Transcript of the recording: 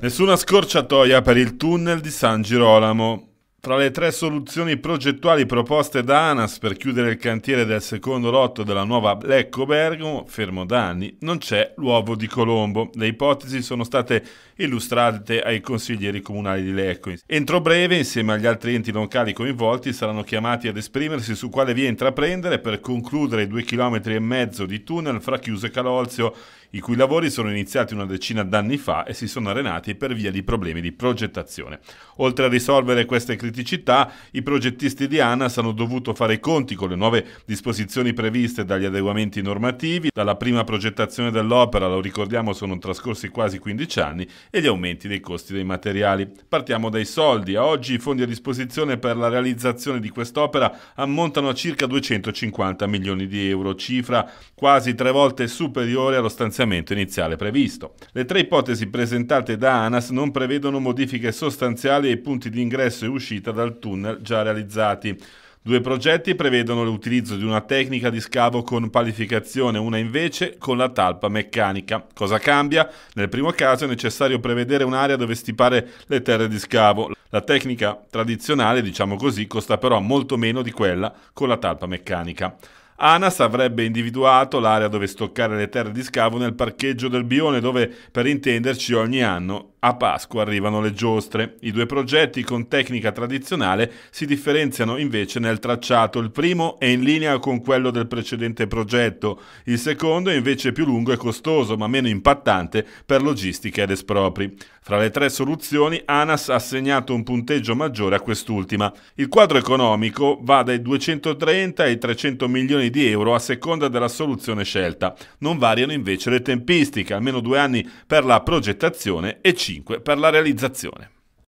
Nessuna scorciatoia per il tunnel di San Girolamo. Fra le tre soluzioni progettuali proposte da ANAS per chiudere il cantiere del secondo lotto della nuova Lecco Bergamo, fermo da anni, non c'è l'uovo di Colombo. Le ipotesi sono state illustrate ai consiglieri comunali di Lecco. Entro breve, insieme agli altri enti locali coinvolti, saranno chiamati ad esprimersi su quale via intraprendere per concludere i due chilometri e mezzo di tunnel fra Chiuso e Calolzio, i cui lavori sono iniziati una decina d'anni fa e si sono arenati per via di problemi di progettazione. Oltre a risolvere queste criticità, criticità, i progettisti di ANAS hanno dovuto fare i conti con le nuove disposizioni previste dagli adeguamenti normativi, dalla prima progettazione dell'opera, lo ricordiamo sono trascorsi quasi 15 anni, e gli aumenti dei costi dei materiali. Partiamo dai soldi. A oggi i fondi a disposizione per la realizzazione di quest'opera ammontano a circa 250 milioni di euro, cifra quasi tre volte superiore allo stanziamento iniziale previsto. Le tre ipotesi presentate da ANAS non prevedono modifiche sostanziali ai punti di ingresso e uscita uscita dal tunnel già realizzati. Due progetti prevedono l'utilizzo di una tecnica di scavo con palificazione, una invece con la talpa meccanica. Cosa cambia? Nel primo caso è necessario prevedere un'area dove stipare le terre di scavo. La tecnica tradizionale, diciamo così, costa però molto meno di quella con la talpa meccanica. ANAS avrebbe individuato l'area dove stoccare le terre di scavo nel parcheggio del Bione, dove per intenderci ogni anno a Pasqua arrivano le giostre. I due progetti con tecnica tradizionale si differenziano invece nel tracciato. Il primo è in linea con quello del precedente progetto, il secondo è invece più lungo e costoso, ma meno impattante per logistica ed espropri. Fra le tre soluzioni ANAS ha assegnato un punteggio maggiore a quest'ultima. Il quadro economico va dai 230 ai 300 milioni di euro a seconda della soluzione scelta. Non variano invece le tempistiche, almeno due anni per la progettazione e 5 per la realizzazione.